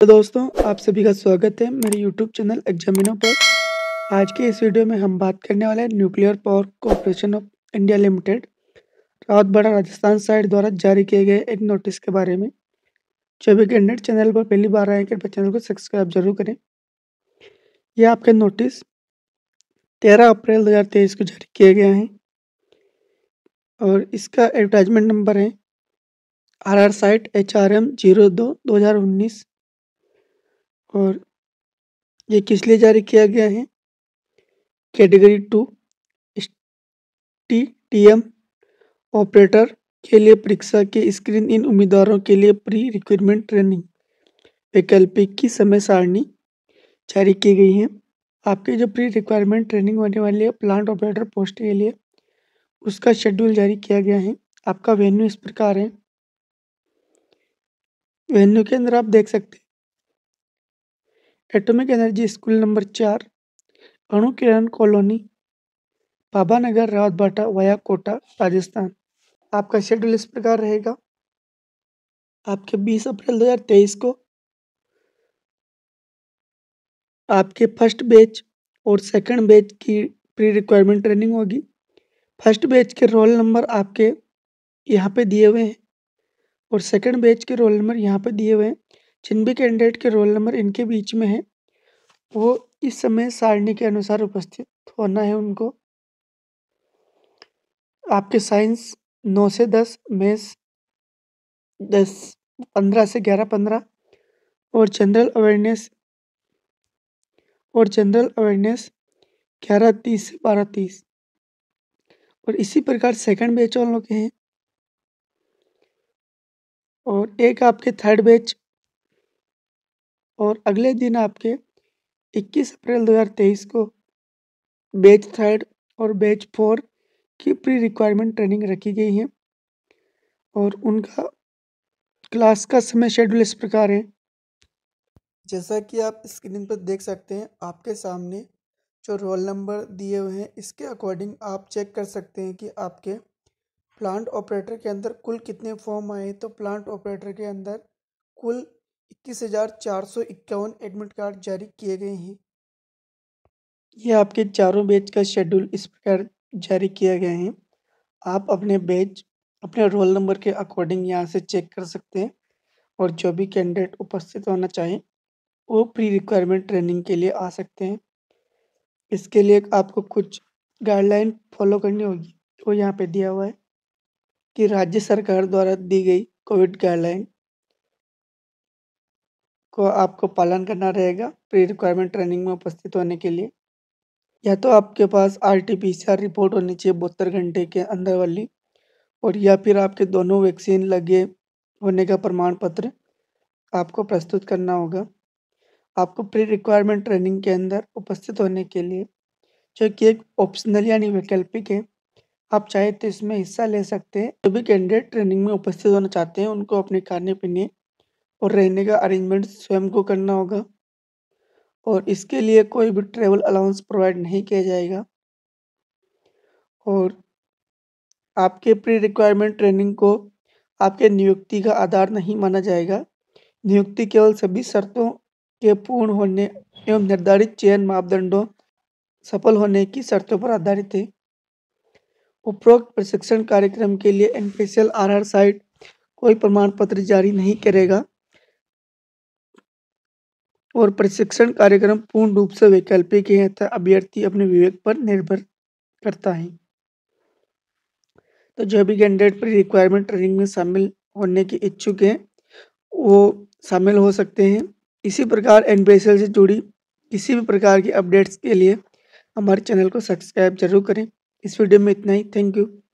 तो दोस्तों आप सभी का स्वागत है मेरे YouTube चैनल एग्जामिनो पर आज के इस वीडियो में हम बात करने वाले हैं nuclear power corporation of India limited बड़ा राजस्थान साइड द्वारा जारी किए गए एक नोटिस के बारे में जो भी कैंडिडेट चैनल पर पहली बार आए कृपया चैनल को सब्सक्राइब जरूर करें यह आपका नोटिस तेरह अप्रैल दो को जारी किया गया है और इसका एडवर्टाइजमेंट नंबर है R R site H R M zero दो दो हज़ार उन्नीस और ये किस लिए जारी किया गया है category two T T M operator के लिए परीक्षा के स्क्रीन इन उम्मीदवारों के लिए प्री रिक्वायरमेंट ट्रेनिंग वैकल्पिक की समय सारणी जारी की गई है आपकी जो प्री रिक्वायरमेंट ट्रेनिंग होने वाली है प्लांट ऑपरेटर पोस्ट के लिए उसका शेड्यूल जारी किया गया है आपका वेन्यू इस प्रकार है वेन्यू के अंदर आप देख सकते हैं एटॉमिक एनर्जी स्कूल नंबर चार Anu Kiran colony Baba Nagar Rawatbhata via Kota Rajasthan आपका शेड्यूल इस प्रकार रहेगा आपके 20 अप्रैल 2023 को आपके फर्स्ट बैच और सेकंड बैच की प्री रिक्वायरमेंट ट्रेनिंग होगी फर्स्ट बैच के रोल नंबर आपके यहाँ पे दिए हुए हैं और सेकंड बैच के रोल नंबर यहाँ पे दिए हुए हैं जिन भी कैंडिडेट के रोल नंबर इनके बीच में है वो इस समय सारणी के अनुसार उपस्थित होना है उनको आपके साइंस नौ से दस मैथ्स दस पंद्रह से ग्यारह पंद्रह और जनरल अवेयरनेस और जनरल अवेयरनेस ग्यारह तीस से बारह तीस और इसी प्रकार सेकंड बैच वालों के हैं और एक आपके थर्ड बैच और अगले दिन आपके 21 अप्रैल 2023 को बैच थर्ड और बैच फोर की प्री रिक्वायरमेंट ट्रेनिंग रखी गई है और उनका क्लास का समय शेड्यूल इस प्रकार है जैसा कि आप स्क्रीन पर देख सकते हैं आपके सामने जो रोल नंबर दिए हुए हैं इसके अकॉर्डिंग आप चेक कर सकते हैं कि आपके प्लांट ऑपरेटर के अंदर कुल कितने फॉर्म आए तो प्लांट ऑपरेटर के अंदर कुल इक्कीस हज़ार चार सौ इक्यावन एडमिट कार्ड जारी किए गए हैं ये आपके चारों बैच का शेड्यूल इस प्रकार जारी किया गया है आप अपने बैच अपने रोल नंबर के अकॉर्डिंग यहाँ से चेक कर सकते हैं और जो भी कैंडिडेट उपस्थित होना चाहें वो प्री रिक्वायरमेंट ट्रेनिंग के लिए आ सकते हैं इसके लिए आपको कुछ गाइडलाइन फॉलो करनी होगी वो यहाँ पे दिया हुआ है कि राज्य सरकार द्वारा दी गई कोविड गाइडलाइन को आपको पालन करना रहेगा प्री रिक्वायरमेंट ट्रेनिंग में उपस्थित होने के लिए या तो आपके पास R T P C R report होनी चाहिए बहत्तर घंटे के अंदर वाली और या फिर आपके दोनों वैक्सीन लगे होने का प्रमाण पत्र आपको प्रस्तुत करना होगा आपको प्री रिक्वायरमेंट ट्रेनिंग के अंदर उपस्थित होने के लिए जो कि एक ऑप्शनल यानी वैकल्पिक है आप चाहे तो इसमें हिस्सा ले सकते हैं जो भी कैंडिडेट ट्रेनिंग में उपस्थित होना चाहते हैं उनको अपने खाने पीने और रहने का अरेंजमेंट स्वयं को करना होगा और इसके लिए कोई भी ट्रेवल अलाउंस प्रोवाइड नहीं किया जाएगा और आपके प्री रिक्वायरमेंट ट्रेनिंग को आपके नियुक्ति का आधार नहीं माना जाएगा नियुक्ति केवल सभी शर्तों के पूर्ण होने एवं निर्धारित चयन मापदंडों सफल होने की शर्तों पर आधारित है उपरोक्त प्रशिक्षण कार्यक्रम के लिए एन पी साइट कोई प्रमाण पत्र जारी नहीं करेगा और प्रशिक्षण कार्यक्रम पूर्ण रूप से वैकल्पिक है तथा अभ्यर्थी अपने विवेक पर निर्भर करता है तो जो भी कैंडिडेट प्री रिक्वायरमेंट ट्रेनिंग में शामिल होने के इच्छुक हैं वो शामिल हो सकते हैं इसी प्रकार एन से जुड़ी किसी भी प्रकार की अपडेट्स के लिए हमारे चैनल को सब्सक्राइब जरूर करें इस वीडियो में इतना ही थैंक यू